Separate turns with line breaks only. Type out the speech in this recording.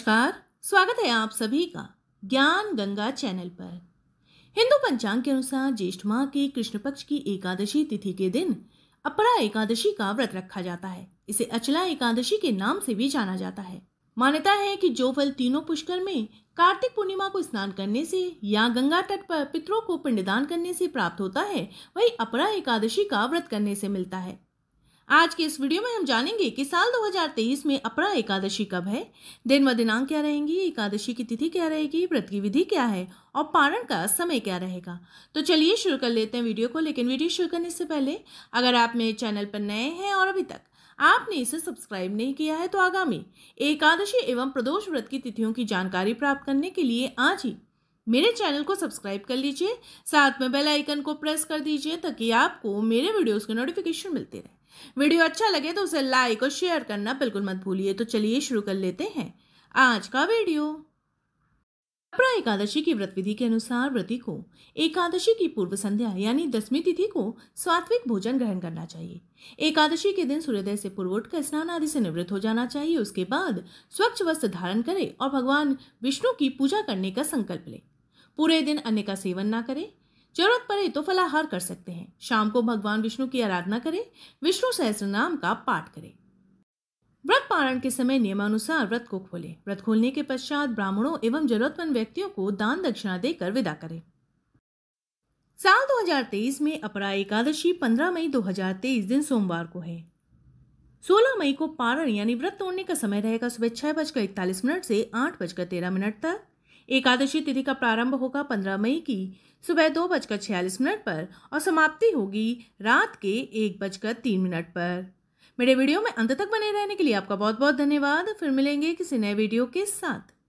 नमस्कार स्वागत है आप सभी का ज्ञान गंगा चैनल पर हिंदू पंचांग के अनुसार ज्येष्ठ माह के कृष्ण पक्ष की एकादशी तिथि के दिन अपरा एकादशी का व्रत रखा जाता है इसे अचला एकादशी के नाम से भी जाना जाता है मान्यता है कि जो फल तीनों पुष्कर में कार्तिक पूर्णिमा को स्नान करने से या गंगा तट पर पितरों को पिंडदान करने से प्राप्त होता है वही अपरा एकादशी का व्रत करने से मिलता है आज के इस वीडियो में हम जानेंगे कि साल 2023 में अपरा एकादशी कब है दिन व दिनांक क्या रहेंगी एकादशी की तिथि क्या रहेगी व्रत की विधि क्या है और पारण का समय क्या रहेगा तो चलिए शुरू कर लेते हैं वीडियो को लेकिन वीडियो शुरू करने से पहले अगर आप मेरे चैनल पर नए हैं और अभी तक आपने इसे सब्सक्राइब नहीं किया है तो आगामी एकादशी एवं प्रदोष व्रत की तिथियों की जानकारी प्राप्त करने के लिए आज ही मेरे चैनल को सब्सक्राइब कर लीजिए साथ में बेल आइकन को प्रेस कर दीजिए ताकि आपको मेरे वीडियोस के नोटिफिकेशन मिलते रहे वीडियो अच्छा लगे तो उसे लाइक और शेयर करना बिल्कुल मत भूलिए तो चलिए शुरू कर लेते हैं आज का वीडियो अपरा एकादशी की व्रत विधि के अनुसार व्रती को एकादशी की पूर्व संध्या यानी दसवीं तिथि को सात्विक भोजन ग्रहण करना चाहिए एकादशी के दिन सूर्योदय से पूर्व उठकर स्नान आदि से निवृत्त हो जाना चाहिए उसके बाद स्वच्छ वस्त्र धारण करें और भगवान विष्णु की पूजा करने का संकल्प लें पूरे दिन अन्य का सेवन ना करें जरूरत पड़े तो फलाहार कर सकते हैं शाम को भगवान विष्णु की आराधना करें विष्णु सहस्त्र नाम का पाठ करें व्रत पारण के समय नियमानुसार व्रत को खोलें व्रत खोलने के पश्चात ब्राह्मणों एवं जरूरतमंद व्यक्तियों को दान दक्षिणा देकर विदा करें साल 2023 में अपरा एकादशी 15 मई 2023 दिन सोमवार को है 16 मई को पारण यानी व्रत तोड़ने का समय रहेगा सुबह छह बजकर इकतालीस मिनट से आठ बजकर तेरह मिनट तक एकादशी तिथि का प्रारंभ होगा पंद्रह मई की सुबह दो बजकर छियालीस मिनट पर और समाप्ति होगी रात के एक बजकर तीन मिनट पर मेरे वीडियो में अंत तक बने रहने के लिए आपका बहुत बहुत धन्यवाद फिर मिलेंगे किसी नए वीडियो के साथ